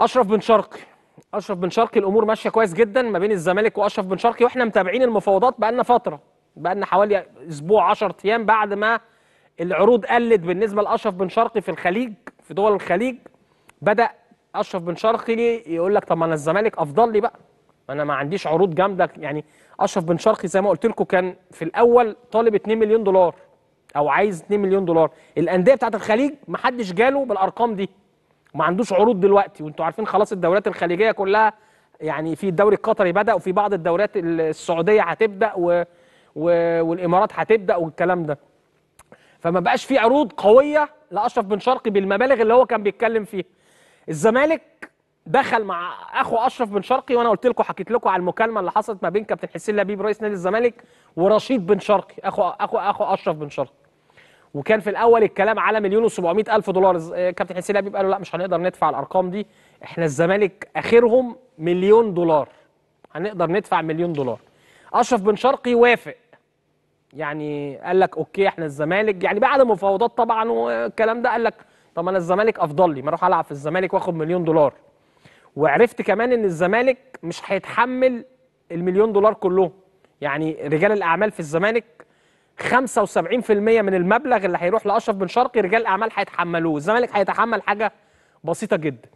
اشرف بن شرقي اشرف بن شرقي الامور ماشيه كويس جدا ما بين الزمالك واشرف بن شرقي واحنا متابعين المفاوضات بقالنا فتره بقالنا حوالي اسبوع 10 ايام بعد ما العروض قلت بالنسبه لاشرف بن شرقي في الخليج في دول الخليج بدا اشرف بن شرقي يقول لك طب ما انا الزمالك افضل لي بقى انا ما عنديش عروض جامده يعني اشرف بن شرقي زي ما قلت لكم كان في الاول طالب 2 مليون دولار او عايز 2 مليون دولار الانديه بتاعت الخليج ما حدش جاله بالارقام دي وما عندوش عروض دلوقتي وانتوا عارفين خلاص الدوريات الخليجيه كلها يعني في الدوري القطري بدا وفي بعض الدوريات السعوديه هتبدا و... و... والامارات هتبدا والكلام ده فما بقاش في عروض قويه لاشرف بن شرقي بالمبالغ اللي هو كان بيتكلم فيها الزمالك دخل مع اخو اشرف بن شرقي وانا قلت لكم حكيت لكم على المكالمه اللي حصلت ما بين كابتن حسين لبيب رئيس نادي الزمالك ورشيد بن شرقي اخو اخو اخو اشرف بن شرقي وكان في الاول الكلام على مليون و700 الف دولار آه، كابتن حسين لبيب قالوا لا مش هنقدر ندفع الارقام دي احنا الزمالك اخرهم مليون دولار هنقدر ندفع مليون دولار اشرف بن شرقي وافق يعني قال لك اوكي احنا الزمالك يعني بعد مفاوضات طبعا والكلام ده قال لك طب انا الزمالك افضل لي ما اروح العب في الزمالك واخد مليون دولار وعرفت كمان ان الزمالك مش هيتحمل المليون دولار كلهم يعني رجال الاعمال في الزمالك 75% من المبلغ اللي هيروح لاشرف بن شرقي رجال اعمال هيتحملوه الزمالك هيتحمل حاجه بسيطه جدا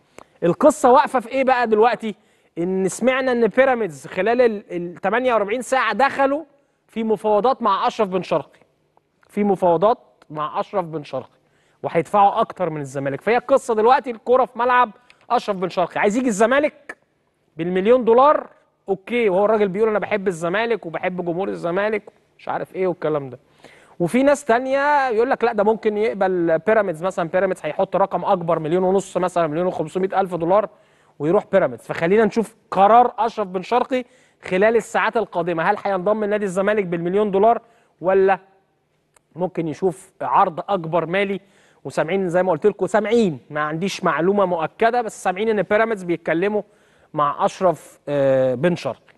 القصه واقفه في ايه بقى دلوقتي ان سمعنا ان بيراميدز خلال ال 48 ساعه دخلوا في مفاوضات مع اشرف بن شرقي في مفاوضات مع اشرف بن شرقي وهيدفعوا اكتر من الزمالك فهي القصه دلوقتي الكوره في ملعب اشرف بن شرقي عايز يجي الزمالك بالمليون دولار اوكي وهو الراجل بيقول انا بحب الزمالك وبحب جمهور الزمالك مش عارف ايه والكلام ده وفي ناس تانية يقول لك لا ده ممكن يقبل بيراميدز مثلا بيراميدز هيحط رقم اكبر مليون ونص مثلا مليون و500 الف دولار ويروح بيراميدز فخلينا نشوف قرار اشرف بن شرقي خلال الساعات القادمه هل هينضم لنادي الزمالك بالمليون دولار ولا ممكن يشوف عرض اكبر مالي وسامعين زي ما قلت لكم سامعين ما عنديش معلومه مؤكده بس سامعين ان بيراميدز بيتكلموا مع اشرف آه، بن شرقي